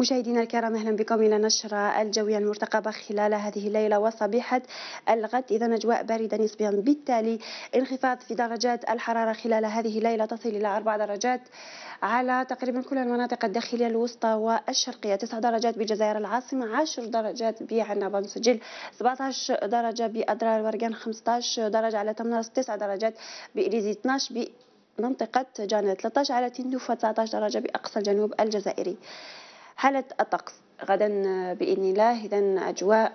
مشاهدينا الكرام اهلا بكم الى نشره الجويه المرتقبه خلال هذه الليله وصبيحه الغد اذا اجواء بارده نسبيا بالتالي انخفاض في درجات الحراره خلال هذه الليله تصل الى اربع درجات على تقريبا كل المناطق الداخليه الوسطى والشرقيه تسع درجات بجزائر العاصمه عشر درجات بعنابه بنسجل 17 درجه بادرار ورقان 15 درجه على تمناس تسع درجات بإليزي 12 ب منطقة جانا 13 على تندوف و 19 درجة بأقصى الجنوب الجزائري حالة الطقس غدا بإذن الله إذا أجواء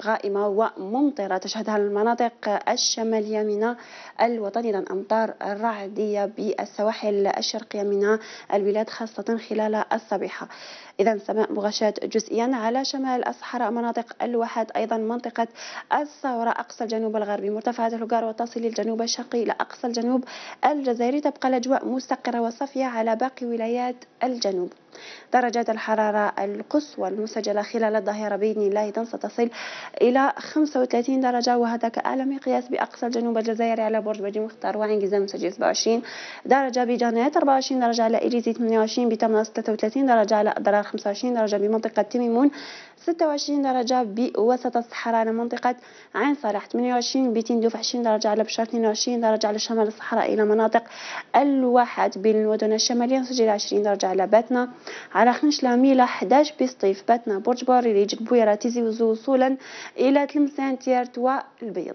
غائمة وممطرة تشهدها المناطق الشمالية من الوطن اذا أمطار رعدية بالسواحل الشرقية من البلاد خاصة خلال الصبيحة إذا سماء مغشاة جزئيا على شمال الصحراء مناطق الواحات أيضا منطقة الثورة أقصى الجنوب الغربي مرتفعات الهجار وتصل للجنوب الشرقي إلى أقصى الجنوب الجزائري تبقى الأجواء مستقرة وصافية على باقي ولايات الجنوب درجات الحرارة القصوى المسجلة خلال الظهيرة بإذن الله تصل الى 35 درجه وهذا اعلى مقياس باقصى الجنوب الجزائري على برج وادي مختار وعين جيزان مسجل 27 درجه بجنات 24 درجه على اريزي 28 بتمناس 33 درجه على ادرار 25 درجه بمنطقه تيميمون 26 درجة بوسط الصحراء على منطقة عين صالح 28 بتندوف 20 درجة على بشار 22 درجة على شمال الصحراء إلى مناطق الواحد بين المدن الشمالية نسجل 20 درجة على باتنا على خنشلة ميلا 11 بسطيف باتنا برج بوري ليجك بويرة تيزي وصولا إلى تلمسان تيارت والبيض